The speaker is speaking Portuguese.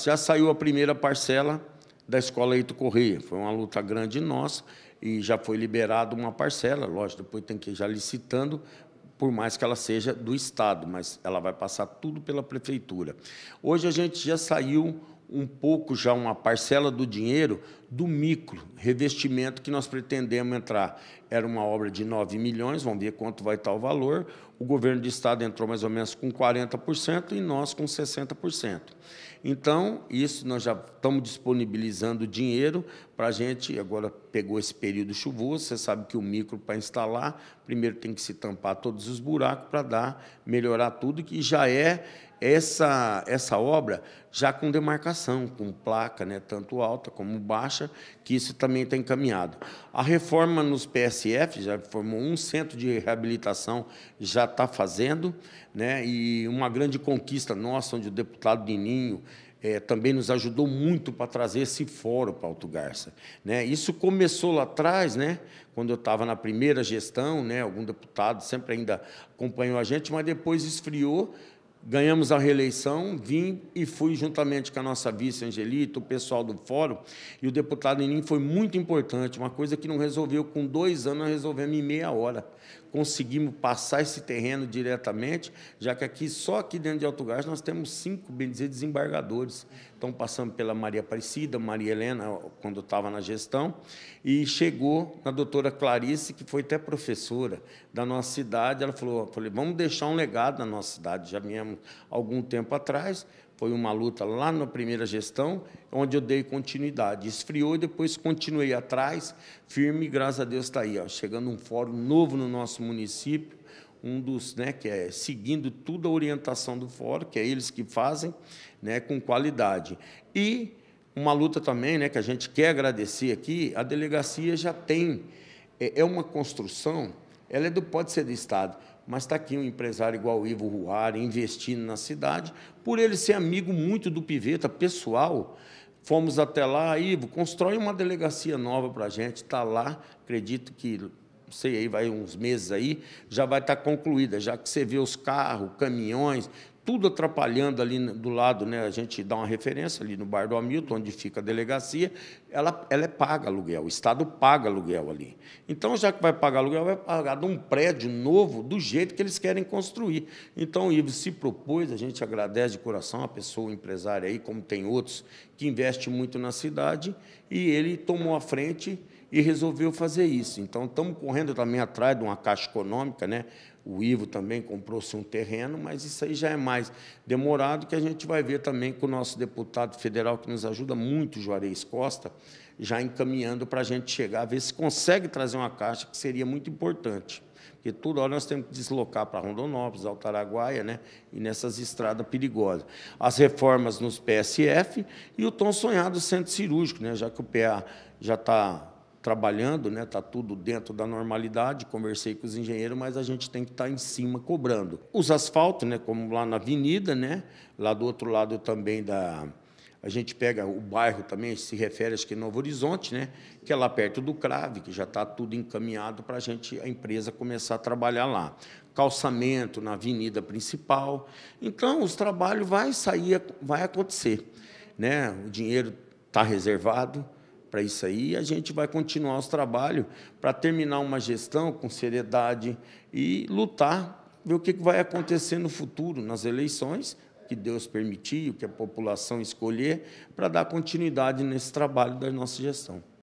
Já saiu a primeira parcela da Escola Eito Correia. Foi uma luta grande nossa e já foi liberada uma parcela, lógico, depois tem que ir já licitando, por mais que ela seja do Estado, mas ela vai passar tudo pela Prefeitura. Hoje a gente já saiu um pouco, já uma parcela do dinheiro do micro revestimento que nós pretendemos entrar. Era uma obra de 9 milhões, vamos ver quanto vai estar o valor. O governo do estado entrou mais ou menos com 40% e nós com 60%. Então, isso nós já estamos disponibilizando dinheiro para a gente. Agora pegou esse período chuvoso, você sabe que o micro para instalar, primeiro tem que se tampar todos os buracos para dar, melhorar tudo, que já é essa, essa obra já com demarcação, com placa, né, tanto alta como baixa acha que isso também está encaminhado. A reforma nos PSF, já formou um centro de reabilitação, já está fazendo, né? e uma grande conquista nossa, onde o deputado Dininho é, também nos ajudou muito para trazer esse fórum para Alto Garça. Né? Isso começou lá atrás, né? quando eu estava na primeira gestão, né? algum deputado sempre ainda acompanhou a gente, mas depois esfriou, ganhamos a reeleição, vim e fui juntamente com a nossa vice Angelita, o pessoal do fórum, e o deputado inim foi muito importante, uma coisa que não resolveu com dois anos, nós resolvemos em meia hora. Conseguimos passar esse terreno diretamente, já que aqui, só aqui dentro de Alto Gás, nós temos cinco, bem dizer, desembargadores. Então, passamos pela Maria Aparecida, Maria Helena, quando estava na gestão, e chegou na doutora Clarice, que foi até professora da nossa cidade. Ela falou: falei, vamos deixar um legado na nossa cidade. Já viemos algum tempo atrás, foi uma luta lá na primeira gestão, onde eu dei continuidade. Esfriou e depois continuei atrás, firme, e graças a Deus está aí, ó, chegando um fórum novo no nosso município, um dos, né, que é seguindo toda a orientação do fórum, que é eles que fazem, né, com qualidade. E uma luta também, né, que a gente quer agradecer aqui, a delegacia já tem, é, é uma construção, ela é do, pode ser do Estado, mas está aqui um empresário igual o Ivo Ruari investindo na cidade, por ele ser amigo muito do Piveta, pessoal, fomos até lá, Ivo, constrói uma delegacia nova para a gente, está lá, acredito que não sei, aí vai uns meses aí, já vai estar concluída, já que você vê os carros, caminhões, tudo atrapalhando ali do lado, né? A gente dá uma referência ali no bairro do Hamilton, onde fica a delegacia, ela, ela é paga aluguel, o Estado paga aluguel ali. Então, já que vai pagar aluguel, vai pagar de um prédio novo do jeito que eles querem construir. Então, o Ives se propôs, a gente agradece de coração a pessoa, o empresário aí, como tem outros, que investe muito na cidade, e ele tomou a frente e resolveu fazer isso. Então, estamos correndo também atrás de uma caixa econômica, né? O Ivo também comprou-se um terreno, mas isso aí já é mais demorado, que a gente vai ver também com o nosso deputado federal, que nos ajuda muito, Juarez Costa, já encaminhando para a gente chegar, ver se consegue trazer uma caixa, que seria muito importante. Porque toda hora nós temos que deslocar para Rondonópolis, Altaraguaia, né? e nessas estradas perigosas. As reformas nos PSF e o tão sonhado centro cirúrgico, né? já que o PA já está trabalhando, né? Tá tudo dentro da normalidade. Conversei com os engenheiros, mas a gente tem que estar tá em cima cobrando. Os asfaltos, né? Como lá na avenida, né? Lá do outro lado também da a gente pega o bairro também, se refere acho que Novo Horizonte, né? que é lá perto do Crave, que já está tudo encaminhado para a gente, a empresa, começar a trabalhar lá. Calçamento na avenida principal. Então, os trabalhos vai sair, vai acontecer. Né? O dinheiro está reservado, para isso aí, a gente vai continuar os trabalhos para terminar uma gestão com seriedade e lutar, ver o que vai acontecer no futuro, nas eleições, que Deus permitir, o que a população escolher, para dar continuidade nesse trabalho da nossa gestão.